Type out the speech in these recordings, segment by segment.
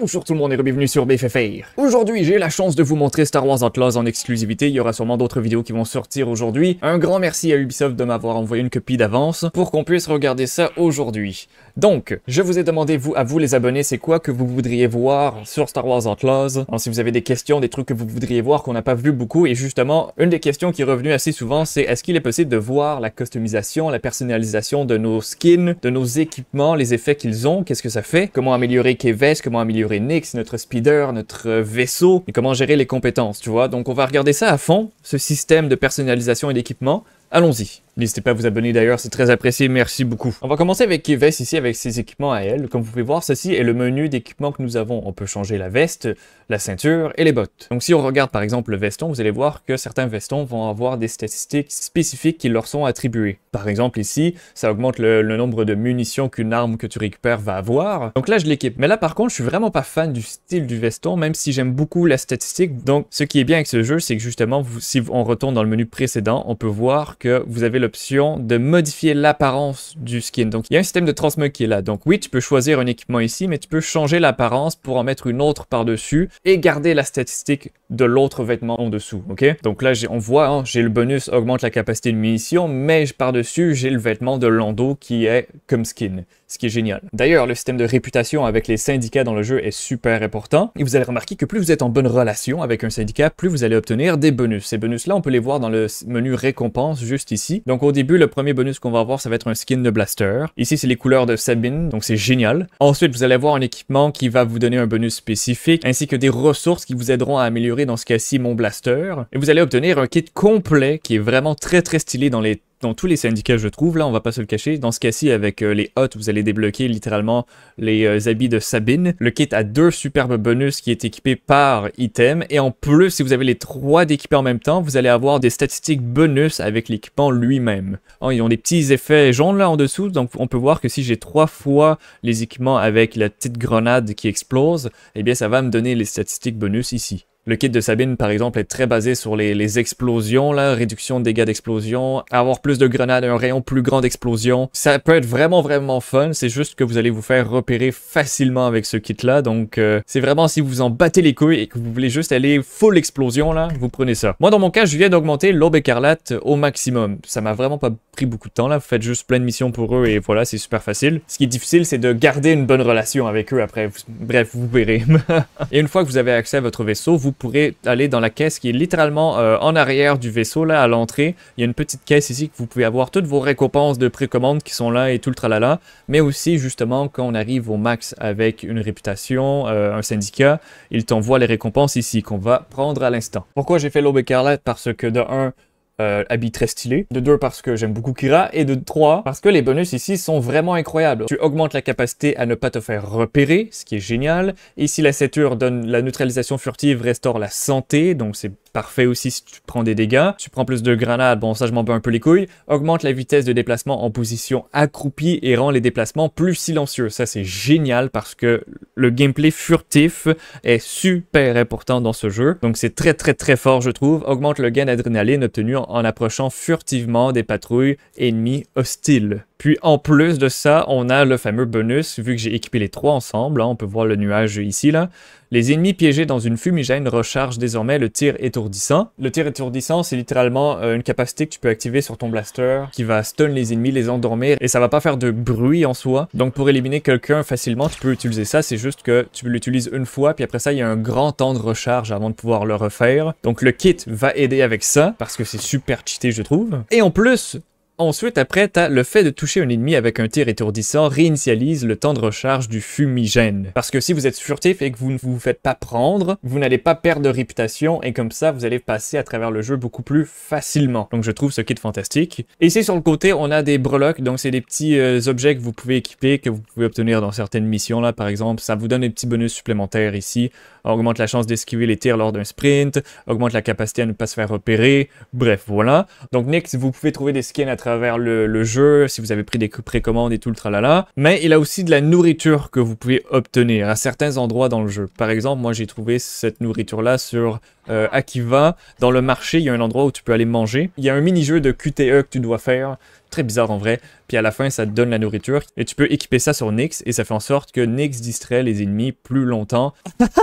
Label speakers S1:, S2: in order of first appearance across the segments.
S1: Bonjour tout le monde et bienvenue sur BFFR. Aujourd'hui, j'ai la chance de vous montrer Star Wars Outlaws en exclusivité. Il y aura sûrement d'autres vidéos qui vont sortir aujourd'hui. Un grand merci à Ubisoft de m'avoir envoyé une copie d'avance pour qu'on puisse regarder ça aujourd'hui. Donc, je vous ai demandé, à vous les abonnés, c'est quoi que vous voudriez voir sur Star Wars Outlaws. Alors, si vous avez des questions, des trucs que vous voudriez voir qu'on n'a pas vu beaucoup, et justement, une des questions qui est revenue assez souvent, c'est est-ce qu'il est possible de voir la customisation, la personnalisation de nos skins, de nos équipements, les effets qu'ils ont, qu'est-ce que ça fait, comment améliorer Keves, comment améliorer notre notre speeder, notre vaisseau, et comment gérer les compétences, tu vois. Donc on va regarder ça à fond, ce système de personnalisation et d'équipement. Allons-y. N'hésitez pas à vous abonner d'ailleurs, c'est très apprécié, merci beaucoup. On va commencer avec Keves ici, avec ses équipements à elle. Comme vous pouvez voir, ceci est le menu d'équipements que nous avons. On peut changer la veste, la ceinture et les bottes. Donc si on regarde par exemple le veston, vous allez voir que certains vestons vont avoir des statistiques spécifiques qui leur sont attribuées. Par exemple ici, ça augmente le, nombre de munitions qu'une arme que tu récupères va avoir. Donc là, je l'équipe. Mais là par contre, je suis vraiment pas fan du style du veston, même si j'aime beaucoup la statistique. Donc ce qui est bien avec ce jeu, c'est que justement, vous, si on retourne dans le menu précédent, on peut voir que vous avez l'option de modifier l'apparence du skin. Donc il y a un système de transmog qui est là. Donc oui, tu peux choisir un équipement ici, mais tu peux changer l'apparence pour en mettre une autre par-dessus et garder la statistique de l'autre vêtement en dessous, ok Donc là, on voit, hein, j'ai le bonus, augmente la capacité de munition, mais par-dessus, j'ai le vêtement de Lando qui est comme skin, ce qui est génial. D'ailleurs, le système de réputation avec les syndicats dans le jeu est super important, et vous allez remarquer que plus vous êtes en bonne relation avec un syndicat, plus vous allez obtenir des bonus. Ces bonus-là, on peut les voir dans le menu récompense juste ici. Donc au début, le premier bonus qu'on va avoir, ça va être un skin de blaster. Ici, c'est les couleurs de Sabine, donc c'est génial. Ensuite, vous allez avoir un équipement qui va vous donner un bonus spécifique, ainsi que des ressources qui vous aideront à améliorer, dans ce cas-ci, mon blaster. Et vous allez obtenir un kit complet qui est vraiment très très stylé dans les dans tous les syndicats, je trouve. Là, on va pas se le cacher. Dans ce cas-ci, avec euh, les HOT vous allez débloquer littéralement les euh, habits de Sabine. Le kit a deux superbes bonus qui est équipé par item. Et en plus, si vous avez les trois d'équipés en même temps, vous allez avoir des statistiques bonus avec l'équipement lui-même. Oh, ils ont des petits effets jaunes là en dessous. Donc, on peut voir que si j'ai trois fois les équipements avec la petite grenade qui explose, eh bien, ça va me donner les statistiques bonus ici. Le kit de Sabine, par exemple, est très basé sur les, explosions, là, réduction de dégâts d'explosion, avoir plus de grenades, un rayon plus grand d'explosion. Ça peut être vraiment, vraiment fun. C'est juste que vous allez vous faire repérer facilement avec ce kit-là. Donc, euh, c'est vraiment si vous vous en battez les couilles et que vous voulez juste aller full explosion, là, vous prenez ça. Moi, dans mon cas, je viens d'augmenter l'aube écarlate au maximum. Ça m'a vraiment pas pris beaucoup de temps, là. Vous faites juste plein de missions pour eux et voilà, c'est super facile. Ce qui est difficile, c'est de garder une bonne relation avec eux après. Bref, vous verrez. et une fois que vous avez accès à votre vaisseau, vous vous pourrez aller dans la caisse qui est littéralement euh, en arrière du vaisseau, là, à l'entrée. Il y a une petite caisse ici que vous pouvez avoir toutes vos récompenses de précommande qui sont là et tout le tralala. Mais aussi, justement, quand on arrive au max avec une réputation, euh, un syndicat, il t'envoie les récompenses ici qu'on va prendre à l'instant. Pourquoi j'ai fait l'aube écarlate Parce que de un, euh, habit très stylé. De deux, parce que j'aime beaucoup Kira. Et de trois, parce que les bonus ici sont vraiment incroyables. Tu augmentes la capacité à ne pas te faire repérer, ce qui est génial. Ici, la ceinture donne la neutralisation furtive, restaure la santé, donc c'est parfait aussi si tu prends des dégâts. Tu prends plus de grenades, bon ça je m'en bats un peu les couilles. Augmente la vitesse de déplacement en position accroupie et rend les déplacements plus silencieux. Ça c'est génial parce que le gameplay furtif est super important dans ce jeu. Donc c'est très très très fort je trouve. Augmente le gain d'adrénaline obtenu en approchant furtivement des patrouilles ennemies hostiles. Puis en plus de ça, on a le fameux bonus, vu que j'ai équipé les trois ensemble, hein, on peut voir le nuage ici là, les ennemis piégés dans une fumigène rechargent désormais le tir étourdissant. Le tir étourdissant, c'est littéralement euh, une capacité que tu peux activer sur ton blaster qui va stun les ennemis, les endormir, et ça va pas faire de bruit en soi. Donc pour éliminer quelqu'un facilement, tu peux utiliser ça, c'est juste que tu l'utilises une fois, puis après ça, il y a un grand temps de recharge avant de pouvoir le refaire. Donc le kit va aider avec ça, parce que c'est super cheaté, je trouve. Et en plus, Ensuite, après, as le fait de toucher un ennemi avec un tir étourdissant réinitialise le temps de recharge du fumigène. Parce que si vous êtes furtif et que vous ne vous faites pas prendre, vous n'allez pas perdre de réputation et comme ça, vous allez passer à travers le jeu beaucoup plus facilement. Donc je trouve ce kit fantastique. Et ici, sur le côté, on a des breloques, donc c'est des petits euh, objets que vous pouvez équiper, que vous pouvez obtenir dans certaines missions là, par exemple. Ça vous donne des petits bonus supplémentaires ici. augmente la chance d'esquiver les tirs lors d'un sprint, augmente la capacité à ne pas se faire repérer. Bref, voilà. Donc next, vous pouvez trouver des skins à travers vers le, jeu, si vous avez pris des précommandes et tout le tralala. Mais il a aussi de la nourriture que vous pouvez obtenir à certains endroits dans le jeu. Par exemple, moi j'ai trouvé cette nourriture-là sur euh, Akiva. Dans le marché, il y a un endroit où tu peux aller manger. Il y a un mini-jeu de QTE que tu dois faire. Très bizarre en vrai. Puis à la fin, ça te donne la nourriture. Et tu peux équiper ça sur Nyx. Et ça fait en sorte que Nyx distrait les ennemis plus longtemps.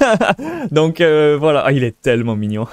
S1: Donc euh, voilà. Ah, il est tellement mignon.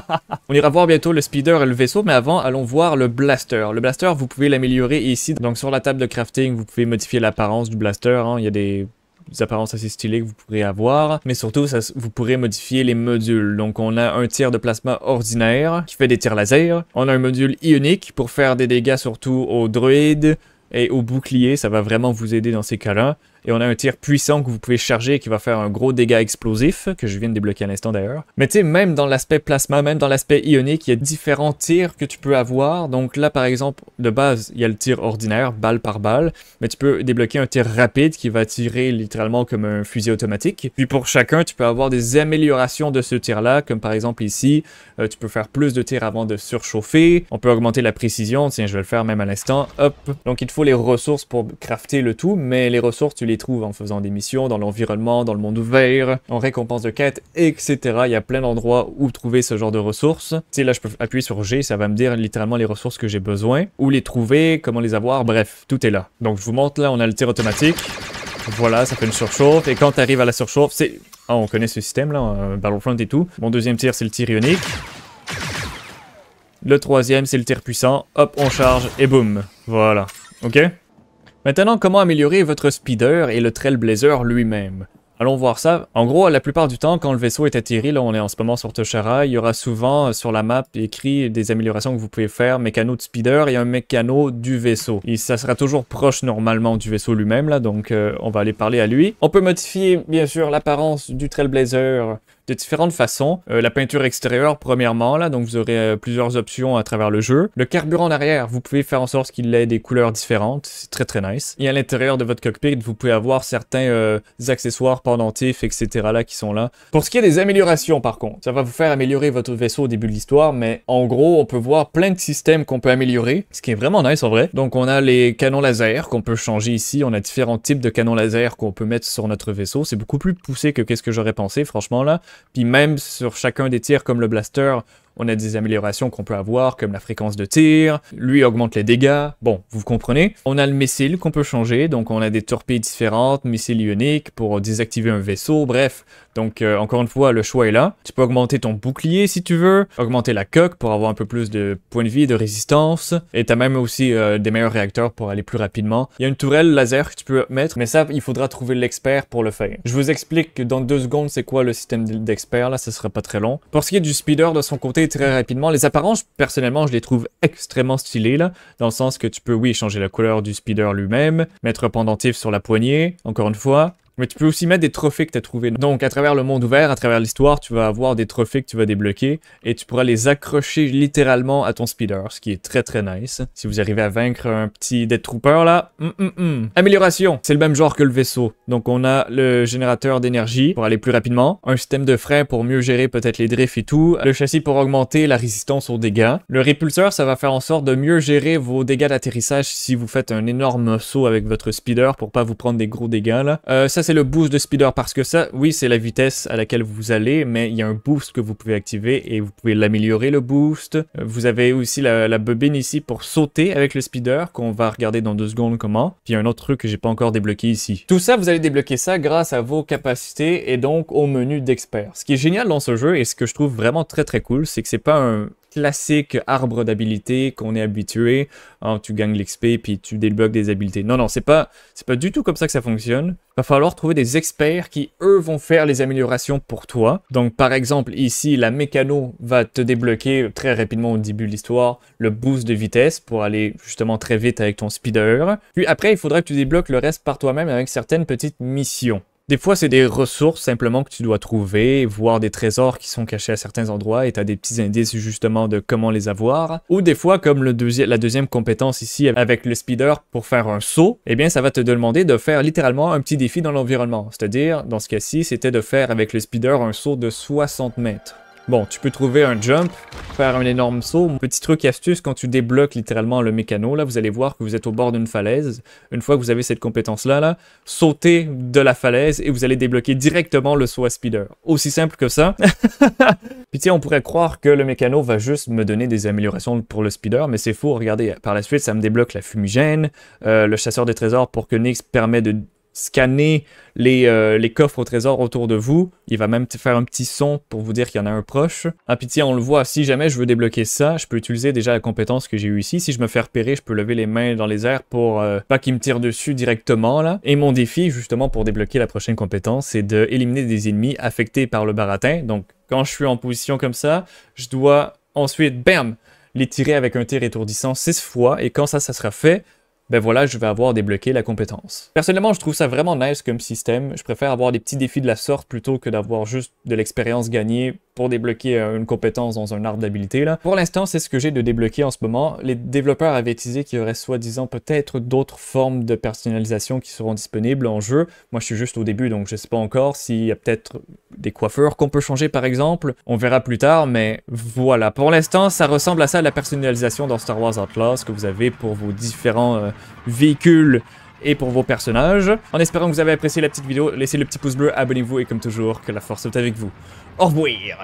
S1: On ira voir bientôt le speeder et le vaisseau. Mais avant, allons voir le blaster. Le blaster, vous pouvez l'améliorer ici. Donc sur la table de crafting, vous pouvez modifier l'apparence du blaster. Hein. Il y a des des apparences assez stylées que vous pourrez avoir, mais surtout vous pourrez modifier les modules. Donc on a un tir de plasma ordinaire qui fait des tirs laser, on a un module ionique pour faire des dégâts surtout aux druides et aux boucliers, ça va vraiment vous aider dans ces cas-là. Et on a un tir puissant que vous pouvez charger qui va faire un gros dégât explosif, que je viens de débloquer à l'instant d'ailleurs. Mais tu sais, même dans l'aspect plasma, même dans l'aspect ionique, il y a différents tirs que tu peux avoir. Donc là, par exemple, de base, il y a le tir ordinaire, balle par balle. Mais tu peux débloquer un tir rapide qui va tirer littéralement comme un fusil automatique. Puis pour chacun, tu peux avoir des améliorations de ce tir-là, comme par exemple ici, euh, tu peux faire plus de tirs avant de surchauffer. On peut augmenter la précision. Tiens, je vais le faire même à l'instant. Hop. Donc il te faut les ressources pour crafter le tout, mais les ressources, tu les les trouve en faisant des missions dans l'environnement, dans le monde ouvert, en récompense de quêtes, etc. Il y a plein d'endroits où trouver ce genre de ressources. Tu là, je peux appuyer sur G, ça va me dire littéralement les ressources que j'ai besoin, où les trouver, comment les avoir, bref, tout est là. Donc, je vous montre, là, on a le tir automatique. Voilà, ça fait une surchauffe. Et quand tu arrives à la surchauffe, c'est... Ah, on connaît ce système, là, euh, Battlefront et tout. Mon deuxième tir, c'est le tir ionique. Le troisième, c'est le tir puissant. Hop, on charge et boum. Voilà. OK Maintenant, comment améliorer votre speeder et le Trailblazer lui-même Allons voir ça. En gros, la plupart du temps, quand le vaisseau est atterri, là on est en ce moment sur Toshara, il y aura souvent euh, sur la map écrit des améliorations que vous pouvez faire, mécano de speeder et un mécano du vaisseau. Et ça sera toujours proche normalement du vaisseau lui-même, là, donc euh, on va aller parler à lui. On peut modifier, bien sûr, l'apparence du Trailblazer, de différentes façons. Euh, la peinture extérieure, premièrement, là, donc vous aurez euh, plusieurs options à travers le jeu. Le carburant en arrière, vous pouvez faire en sorte qu'il ait des couleurs différentes, c'est très très nice. Et à l'intérieur de votre cockpit, vous pouvez avoir certains euh, accessoires pendentifs, etc. là qui sont là. Pour ce qui est des améliorations, par contre, ça va vous faire améliorer votre vaisseau au début de l'histoire, mais en gros, on peut voir plein de systèmes qu'on peut améliorer, ce qui est vraiment nice en vrai. Donc on a les canons laser qu'on peut changer ici, on a différents types de canons laser qu'on peut mettre sur notre vaisseau, c'est beaucoup plus poussé que qu'est-ce que j'aurais pensé, franchement là. Puis même sur chacun des tirs comme le blaster, on a des améliorations qu'on peut avoir, comme la fréquence de tir, lui augmente les dégâts, bon, vous comprenez. On a le missile qu'on peut changer, donc on a des torpilles différentes, missiles ionique pour désactiver un vaisseau, bref. Donc euh, encore une fois, le choix est là. Tu peux augmenter ton bouclier si tu veux, augmenter la coque pour avoir un peu plus de points de vie, de résistance, et t'as même aussi euh, des meilleurs réacteurs pour aller plus rapidement. Il y a une tourelle laser que tu peux mettre, mais ça, il faudra trouver l'expert pour le faire. Je vous explique dans deux secondes c'est quoi le système d'expert, là, ce sera pas très long. Pour ce qui est du speeder de son côté, très rapidement. Les apparences, personnellement, je les trouve extrêmement stylées, dans le sens que tu peux, oui, changer la couleur du speeder lui-même, mettre un pendentif sur la poignée, encore une fois, mais tu peux aussi mettre des trophées que tu as trouvé. Donc, à travers le monde ouvert, à travers l'histoire, tu vas avoir des trophées que tu vas débloquer et tu pourras les accrocher littéralement à ton speeder, ce qui est très très nice. Si vous arrivez à vaincre un petit Dead Trooper là, hum, hum, hum. amélioration. C'est le même genre que le vaisseau. Donc, on a le générateur d'énergie pour aller plus rapidement, un système de frein pour mieux gérer peut-être les drifts et tout, le châssis pour augmenter la résistance aux dégâts. Le répulseur, ça va faire en sorte de mieux gérer vos dégâts d'atterrissage si vous faites un énorme saut avec votre speeder pour pas vous prendre des gros dégâts là. Euh, le boost de speeder parce que ça, oui, c'est la vitesse à laquelle vous allez, mais il y a un boost que vous pouvez activer et vous pouvez l'améliorer, le boost. Vous avez aussi la, la bobine ici pour sauter avec le speeder qu'on va regarder dans deux secondes comment. Puis il y a un autre truc que j'ai pas encore débloqué ici. Tout ça, vous allez débloquer ça grâce à vos capacités et donc au menu d'expert. Ce qui est génial dans ce jeu et ce que je trouve vraiment très très cool, c'est que c'est pas un, classique arbre d'habilité qu'on est habitué. Hein, tu gagnes l'XP puis tu débloques des habilités. Non, non, c'est pas, c'est pas du tout comme ça que ça fonctionne. Va falloir trouver des experts qui, eux, vont faire les améliorations pour toi. Donc, par exemple, ici, la mécano va te débloquer très rapidement au début de l'histoire le boost de vitesse pour aller justement très vite avec ton speeder. Puis après, il faudra que tu débloques le reste par toi-même avec certaines petites missions. Des fois, c'est des ressources simplement que tu dois trouver, voir des trésors qui sont cachés à certains endroits et tu as des petits indices justement de comment les avoir. Ou des fois, comme la deuxième compétence ici avec le speeder pour faire un saut, eh bien, ça va te demander de faire littéralement un petit défi dans l'environnement. C'est-à-dire, dans ce cas-ci, c'était de faire avec le speeder un saut de 60 mètres. Bon, tu peux trouver un jump, faire un énorme saut. Petit truc astuce, quand tu débloques littéralement le mécano, là, vous allez voir que vous êtes au bord d'une falaise. Une fois que vous avez cette compétence-là, là, sautez de la falaise et vous allez débloquer directement le saut à speeder. Aussi simple que ça. Puis on pourrait croire que le mécano va juste me donner des améliorations pour le speeder, mais c'est faux. Regardez, par la suite, ça me débloque la fumigène, euh, le chasseur des trésors pour que Nyx permet de scanner euh, les, coffres au trésor autour de vous. Il va même faire un petit son pour vous dire qu'il y en a un proche. Ah puis on le voit, si jamais je veux débloquer ça, je peux utiliser déjà la compétence que j'ai eue ici. Si je me fais repérer, je peux lever les mains dans les airs pour euh, pas qu'il me tire dessus directement là. Et mon défi justement pour débloquer la prochaine compétence, c'est d'éliminer des ennemis affectés par le baratin. Donc quand je suis en position comme ça, je dois ensuite, bam, les tirer avec un tir étourdissant 6 fois. Et quand ça, ça sera fait, ben voilà, je vais avoir débloqué la compétence. Personnellement, je trouve ça vraiment nice comme système. Je préfère avoir des petits défis de la sorte plutôt que d'avoir juste de l'expérience gagnée pour débloquer euh, une compétence dans un arbre d'habilité. Pour l'instant, c'est ce que j'ai de débloqué en ce moment. Les développeurs avaient teasé qu'il y aurait soi-disant peut-être d'autres formes de personnalisation qui seront disponibles en jeu. Moi, je suis juste au début, donc je sais pas encore s'il y a peut-être des coiffeurs qu'on peut changer par exemple. On verra plus tard, mais voilà. Pour l'instant, ça ressemble à ça, la personnalisation dans Star Wars Atlas que vous avez pour vos différents euh, véhicules et pour vos personnages. En espérant que vous avez apprécié la petite vidéo, laissez le petit pouce bleu, abonnez-vous et comme toujours, que la force soit avec vous. of oh, weird.